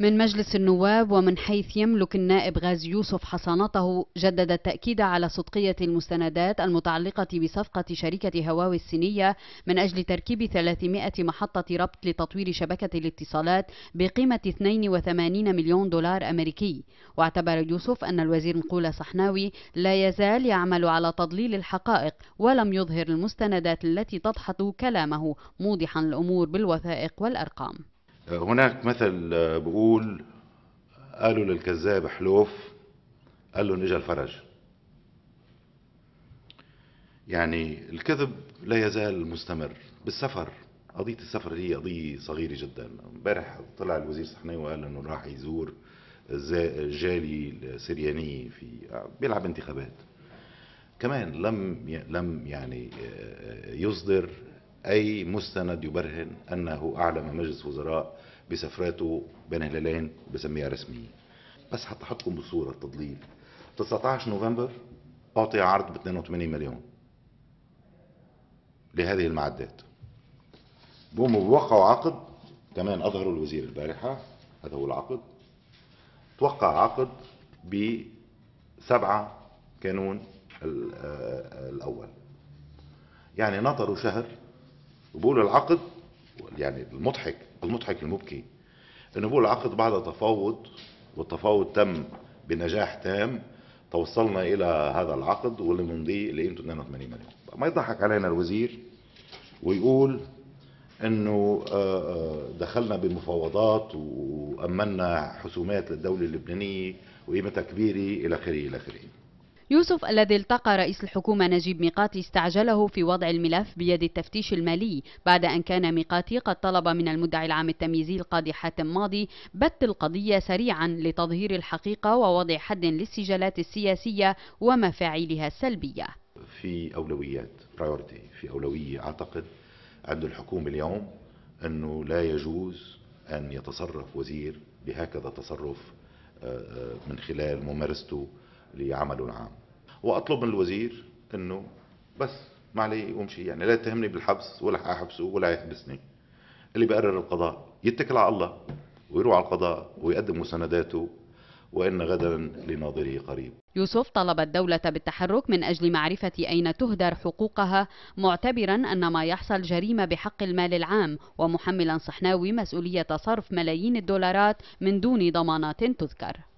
من مجلس النواب ومن حيث يملك النائب غازي يوسف حصانته جدد التأكيد على صدقية المستندات المتعلقة بصفقة شركة هواوي الصينية من أجل تركيب 300 محطة ربط لتطوير شبكة الاتصالات بقيمة 82 مليون دولار أمريكي واعتبر يوسف أن الوزير مقولة صحناوي لا يزال يعمل على تضليل الحقائق ولم يظهر المستندات التي تضحط كلامه موضحا الأمور بالوثائق والأرقام هناك مثل آه، بقول قالوا للكذاب حلوف قال لهم اجى الفرج يعني الكذب لا يزال مستمر بالسفر قضية السفر هي قضية صغيرة جدا امبارح طلع الوزير صحني وقال انه راح يزور الجالي السريانية في آه، بيلعب انتخابات كمان لم لم يعني آه، يصدر أي مستند يبرهن أنه أعلم مجلس وزراء بسفراته بين هلالين بسميها رسمية بس حتى أحطكم بصورة تضليل 19 نوفمبر أعطي عرض ب 82 مليون لهذه المعدات بقوموا وقعوا عقد كمان أظهروا الوزير البارحة هذا هو العقد توقع عقد ب 7 كانون آه، آه، الأول يعني نطروا شهر بقول العقد يعني المضحك المضحك المبكي انه بقول العقد بعد تفاوض والتفاوض تم بنجاح تام توصلنا الى هذا العقد واللي ممضيه اللي قيمته 82 مليون ما يضحك علينا الوزير ويقول انه آه، آه، دخلنا بمفاوضات وامنا حسومات للدوله اللبنانيه وقيمتها كبيره الى اخره الى اخره يوسف الذي التقى رئيس الحكومة نجيب ميقاتي استعجله في وضع الملف بيد التفتيش المالي بعد أن كان ميقاتي قد طلب من المدعي العام التمييزي القاضي حاتم ماضي بت القضية سريعا لتظهير الحقيقة ووضع حد للسجالات السياسية ومفاعيلها السلبية في أولويات برايورتي في أولوية أعتقد عند الحكومة اليوم أنه لا يجوز أن يتصرف وزير بهكذا تصرف آه، آه، من خلال ممارسته لعمله العام واطلب من الوزير انه بس ما علي وامشي يعني لا يتهمني بالحبس ولا حابسه ولا يحبسني اللي بقرر القضاء يتكل على الله ويروح على القضاء ويقدم مسانداته وإن غدا لناظره قريب يوسف طلب الدولة بالتحرك من أجل معرفة أين تهدر حقوقها معتبرا أن ما يحصل جريمة بحق المال العام ومحملا صحناوي مسؤولية صرف ملايين الدولارات من دون ضمانات تذكر